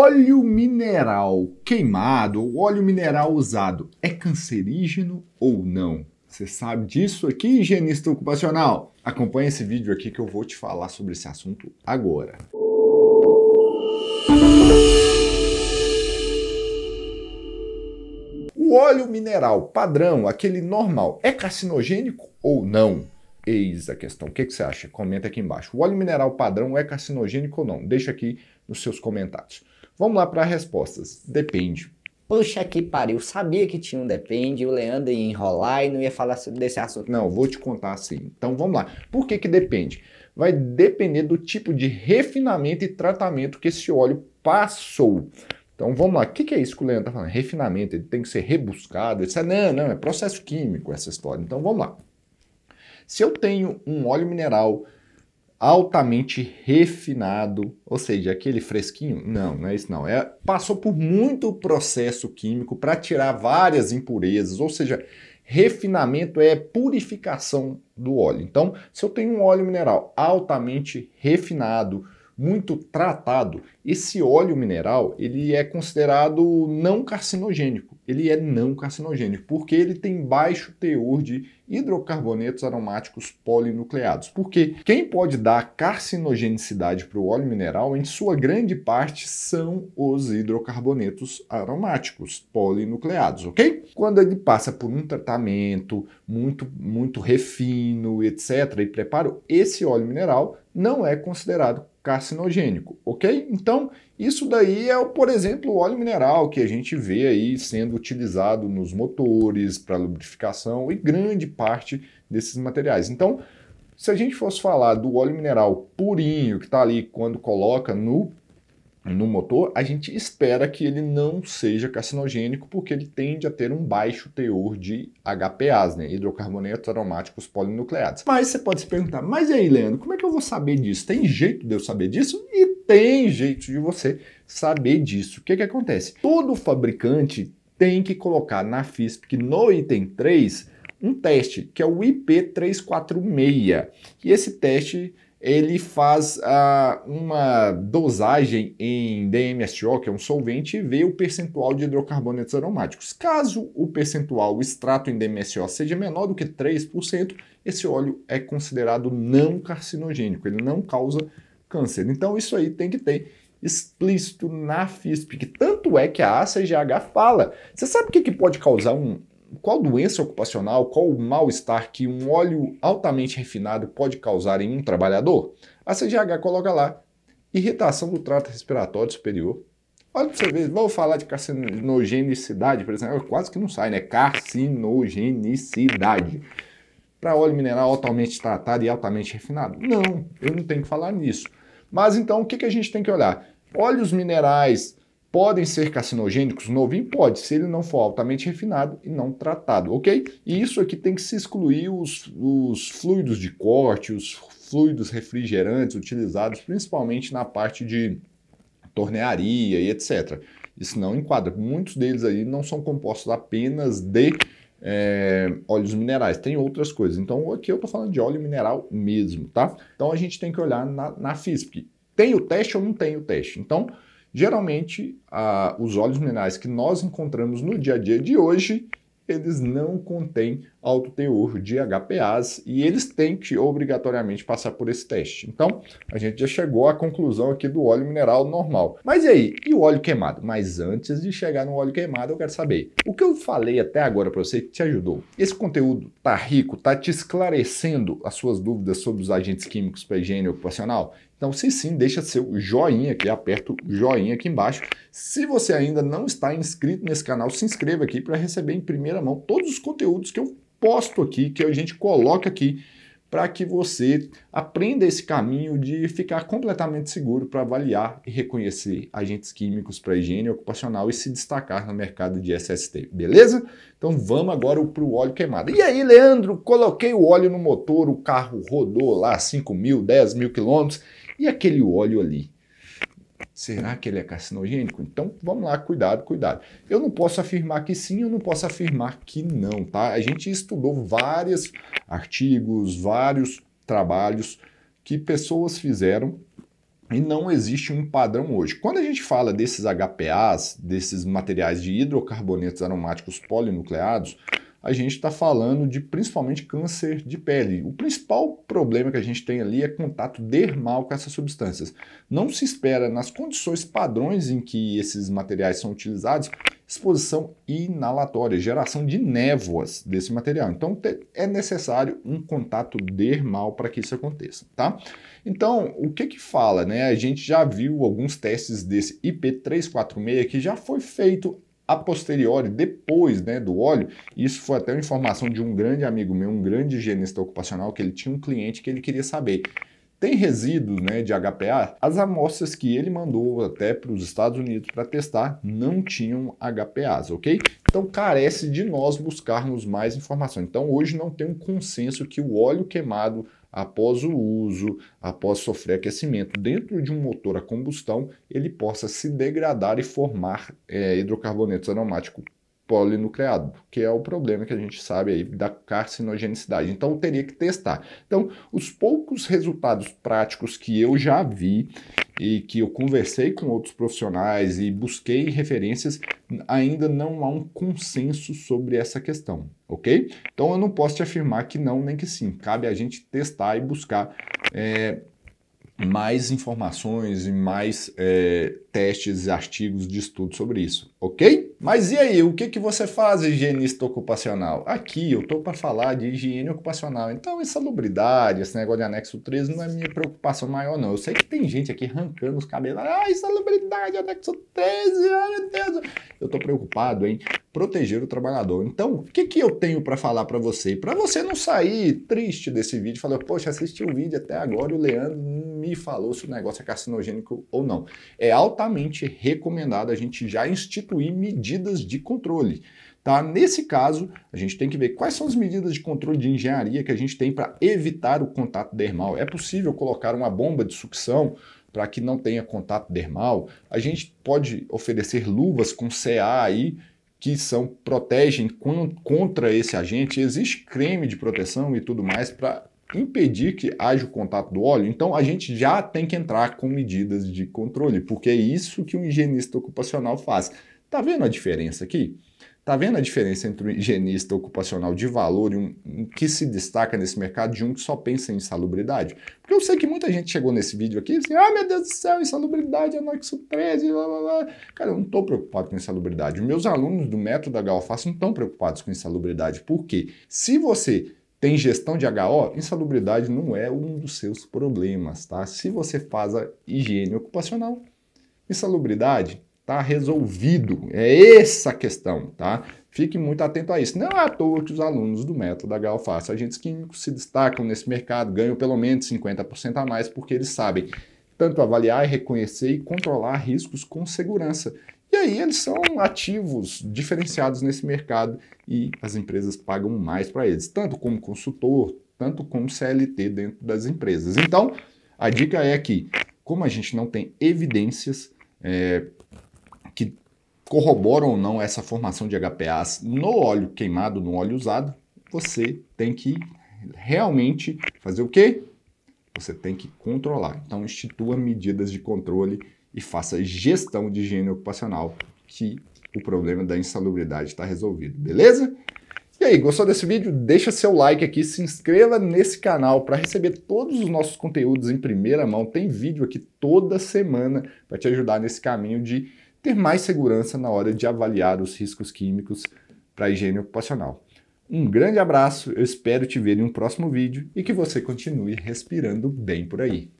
óleo mineral queimado ou óleo mineral usado é cancerígeno ou não? Você sabe disso aqui, higienista ocupacional? Acompanhe esse vídeo aqui que eu vou te falar sobre esse assunto agora. O óleo mineral padrão, aquele normal, é carcinogênico ou não? Eis a questão. O que, que, você acha? Comenta aqui embaixo. O óleo mineral padrão é carcinogênico ou não? Deixa aqui nos seus comentários. Vamos lá para respostas. Depende. Puxa que pariu, sabia que tinha um depende, o Leandro ia enrolar e não ia falar sobre desse assunto. Não, vou te contar assim. Então vamos lá. Por que que depende? Vai depender do tipo de refinamento e tratamento que esse óleo passou. Então vamos lá, o que, que, é isso que o Leandro está falando? Refinamento, ele tem que ser rebuscado. Ele não, não, é processo químico essa história. Então vamos lá. Se eu tenho um óleo mineral altamente refinado, ou seja, aquele fresquinho? Não, não é isso não. É, passou por muito processo químico para tirar várias impurezas, ou seja, refinamento é purificação do óleo. Então, se eu tenho um óleo mineral altamente refinado, muito tratado. Esse óleo mineral, ele é considerado não carcinogênico. Ele é não carcinogênico porque ele tem baixo teor de hidrocarbonetos aromáticos polinucleados. Porque quem pode dar carcinogenicidade para o óleo mineral, em sua grande parte, são os hidrocarbonetos aromáticos polinucleados, ok? Quando ele passa por um tratamento muito, muito refino, etc., e preparo, esse óleo mineral não é considerado carcinogênico, ok? Então, isso daí é, o, por exemplo, o óleo mineral que a gente vê aí sendo utilizado nos motores, para lubrificação e grande parte desses materiais. Então, se a gente fosse falar do óleo mineral purinho que está ali quando coloca no no motor, a gente espera que ele não seja carcinogênico, porque ele tende a ter um baixo teor de HPAs, né? hidrocarbonetos aromáticos polinucleados. Mas você pode se perguntar, mas e aí, Leandro, como é que eu vou saber disso? Tem jeito de eu saber disso? E tem jeito de você saber disso. O que, que acontece? Todo fabricante tem que colocar na FISP que no item 3 um teste, que é o IP346. E esse teste ele faz ah, uma dosagem em DMSO, que é um solvente, e vê o percentual de hidrocarbonetos aromáticos. Caso o percentual, o extrato em DMSO, seja menor do que 3%, esse óleo é considerado não carcinogênico, ele não causa câncer. Então isso aí tem que ter explícito na FISP, que tanto é que a ACGH fala. Você sabe o que, que pode causar um, qual doença ocupacional, qual o mal-estar que um óleo altamente refinado pode causar em um trabalhador? A CGH coloca lá irritação do trato respiratório superior. Olha para você ver, vou falar de carcinogenicidade, por exemplo, quase que não sai, né? Carcinogenicidade. Para óleo mineral altamente tratado e altamente refinado? Não, eu não tenho que falar nisso. Mas então, o que, que a gente tem que olhar? Óleos minerais podem ser carcinogênicos? novinho pode, se ele não for altamente refinado e não tratado, ok? E isso aqui tem que se excluir os, os fluidos de corte, os fluidos refrigerantes utilizados principalmente na parte de tornearia e etc. Isso não enquadra. Muitos deles aí não são compostos apenas de é, óleos minerais, tem outras coisas. Então aqui eu estou falando de óleo mineral mesmo, tá? Então a gente tem que olhar na, na FISP. Tem o teste ou não tem o teste? Então Geralmente, a, os óleos minerais que nós encontramos no dia a dia de hoje, eles não contêm alto teor de HPAs e eles têm que obrigatoriamente passar por esse teste. Então, a gente já chegou à conclusão aqui do óleo mineral normal. Mas e aí, e o óleo queimado? Mas antes de chegar no óleo queimado, eu quero saber, o que eu falei até agora para você que te ajudou? Esse conteúdo tá rico, tá te esclarecendo as suas dúvidas sobre os agentes químicos para higiene ocupacional? Então, se sim, deixa seu joinha aqui, aperta o joinha aqui embaixo. Se você ainda não está inscrito nesse canal, se inscreva aqui para receber em primeira mão todos os conteúdos que eu posto aqui, que a gente coloca aqui para que você aprenda esse caminho de ficar completamente seguro para avaliar e reconhecer agentes químicos para higiene ocupacional e se destacar no mercado de SST, beleza? Então vamos agora para o óleo queimado. E aí, Leandro, coloquei o óleo no motor, o carro rodou lá 5 mil, 10 mil quilômetros e aquele óleo ali? Será que ele é carcinogênico? Então vamos lá, cuidado, cuidado. Eu não posso afirmar que sim, eu não posso afirmar que não, tá? A gente estudou vários artigos, vários trabalhos que pessoas fizeram e não existe um padrão hoje. Quando a gente fala desses HPAs, desses materiais de hidrocarbonetos aromáticos polinucleados, a gente está falando de principalmente câncer de pele. O principal problema que a gente tem ali é contato dermal com essas substâncias. Não se espera, nas condições padrões em que esses materiais são utilizados, exposição inalatória, geração de névoas desse material. Então é necessário um contato dermal para que isso aconteça, tá? Então, o que que fala, né? A gente já viu alguns testes desse IP346 que já foi feito a posteriori, depois né, do óleo, isso foi até uma informação de um grande amigo meu, um grande higienista ocupacional, que ele tinha um cliente que ele queria saber. Tem resíduos né, de HPA? As amostras que ele mandou até para os Estados Unidos para testar não tinham HPAs, ok? Então carece de nós buscarmos mais informações. Então hoje não tem um consenso que o óleo queimado após o uso, após sofrer aquecimento dentro de um motor a combustão, ele possa se degradar e formar é, hidrocarbonetos aromáticos polinucleado, que é o problema que a gente sabe aí da carcinogenicidade. Então teria que testar. Então, os poucos resultados práticos que eu já vi e que eu conversei com outros profissionais e busquei referências, ainda não há um consenso sobre essa questão, ok? Então eu não posso te afirmar que não nem que sim. Cabe a gente testar e buscar é, mais informações e mais é, testes e artigos de estudo sobre isso, ok? Mas e aí, o que, que você faz, higienista ocupacional? Aqui eu estou para falar de higiene ocupacional, então insalubridade, esse negócio de anexo 13 não é minha preocupação maior não. Eu sei que tem gente aqui arrancando os cabelos, ah, insalubridade, anexo 13, ai meu Deus. Eu estou preocupado em proteger o trabalhador. Então, o que, que eu tenho para falar para você? Para você não sair triste desse vídeo, falar, poxa, assisti o vídeo até agora e o Leandro me falou se o negócio é carcinogênico ou não. É altamente recomendado a gente já instituir medidas de controle. Tá? Nesse caso, a gente tem que ver quais são as medidas de controle de engenharia que a gente tem para evitar o contato dermal. É possível colocar uma bomba de sucção para que não tenha contato dermal. A gente pode oferecer luvas com CA aí que são protegem contra esse agente. Existe creme de proteção e tudo mais para impedir que haja o contato do óleo, então a gente já tem que entrar com medidas de controle, porque é isso que o higienista ocupacional faz. Tá vendo a diferença aqui? Tá vendo a diferença entre um higienista ocupacional de valor e um, um que se destaca nesse mercado de um que só pensa em salubridade? Porque eu sei que muita gente chegou nesse vídeo aqui e assim, ah, meu Deus do céu, insalubridade, é nóis que blá, blá, blá. Cara, eu não estou preocupado com insalubridade. Meus alunos do método da Galfa não estão preocupados com insalubridade. Por quê? Se você tem gestão de HO? Insalubridade não é um dos seus problemas, tá? Se você faz a higiene ocupacional, insalubridade tá resolvido. É essa a questão, tá? Fique muito atento a isso. Não é à toa que os alunos do método HO Galface, agentes químicos, se destacam nesse mercado, ganham pelo menos 50% a mais, porque eles sabem tanto avaliar, reconhecer e controlar riscos com segurança aí eles são ativos diferenciados nesse mercado e as empresas pagam mais para eles, tanto como consultor, tanto como CLT dentro das empresas. Então, a dica é que, como a gente não tem evidências é, que corroboram ou não essa formação de HPAs no óleo queimado, no óleo usado, você tem que realmente fazer o quê? Você tem que controlar. Então, institua medidas de controle e faça gestão de higiene ocupacional, que o problema da insalubridade está resolvido, beleza? E aí, gostou desse vídeo? Deixa seu like aqui, se inscreva nesse canal para receber todos os nossos conteúdos em primeira mão. Tem vídeo aqui toda semana para te ajudar nesse caminho de ter mais segurança na hora de avaliar os riscos químicos para a higiene ocupacional. Um grande abraço, eu espero te ver em um próximo vídeo e que você continue respirando bem por aí.